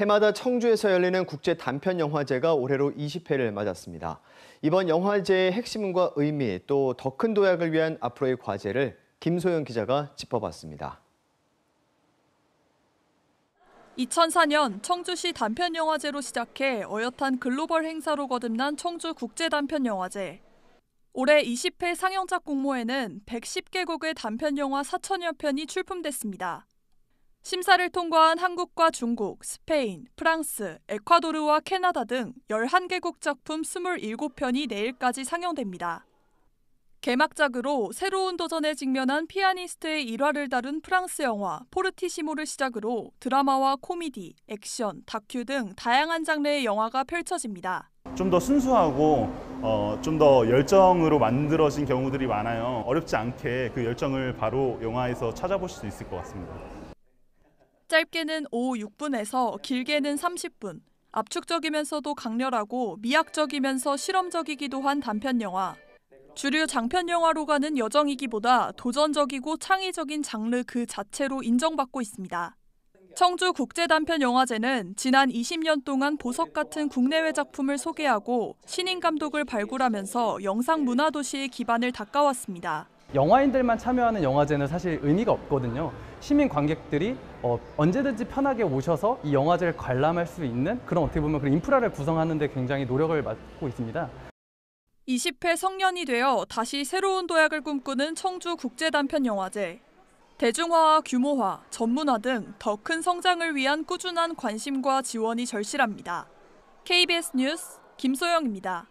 해마다 청주에서 열리는 국제 단편 영화제가 올해로 20회를 맞았습니다. 이번 영화제의 핵심과 의미 또 더 큰 도약을 위한 앞으로의 과제를 김소영 기자가 짚어봤습니다. 2004년 청주시 단편영화제로 시작해 어엿한 글로벌 행사로 거듭난 청주 국제단편영화제. 올해 20회 상영작 공모에는 110개국의 단편 영화 4천여 편이 출품됐습니다. 심사를 통과한 한국과 중국, 스페인, 프랑스, 에콰도르와 캐나다 등 11개국 작품 27편이 내일까지 상영됩니다. 개막작으로 새로운 도전에 직면한 피아니스트의 일화를 다룬 프랑스 영화 포르티시모를 시작으로 드라마와 코미디, 액션, 다큐 등 다양한 장르의 영화가 펼쳐집니다. 좀더 순수하고 어, 좀 더 열정으로 만들어진 경우들이 많아요. 어렵지 않게 그 열정을 바로 영화에서 찾아보실 수 있을 것 같습니다. 짧게는 오 6분에서 길게는 30분. 압축적이면서도 강렬하고 미학적이면서 실험적이기도 한 단편 영화. 주류 장편 영화로 가는 여정이기보다 도전적이고 창의적인 장르 그 자체로 인정받고 있습니다. 청주 국제단편영화제는 지난 20년 동안 보석 같은 국내외 작품을 소개하고 신인 감독을 발굴하면서 영상 문화 도시의 기반을 닦아왔습니다. 영화인들만 참여하는 영화제는 사실 의미가 없거든요. 시민 관객들이 어, 언제든지 편하게 오셔서 이 영화제를 관람할 수 있는 그런 어떻게 보면 그런 인프라를 구성하는 데 굉장히 노력을 맡고 있습니다. 20회 성년이 되어 다시 새로운 도약을 꿈꾸는 청주 국제단편영화제. 대중화와 규모화, 전문화 등 더 큰 성장을 위한 꾸준한 관심과 지원이 절실합니다. KBS 뉴스 김소영입니다.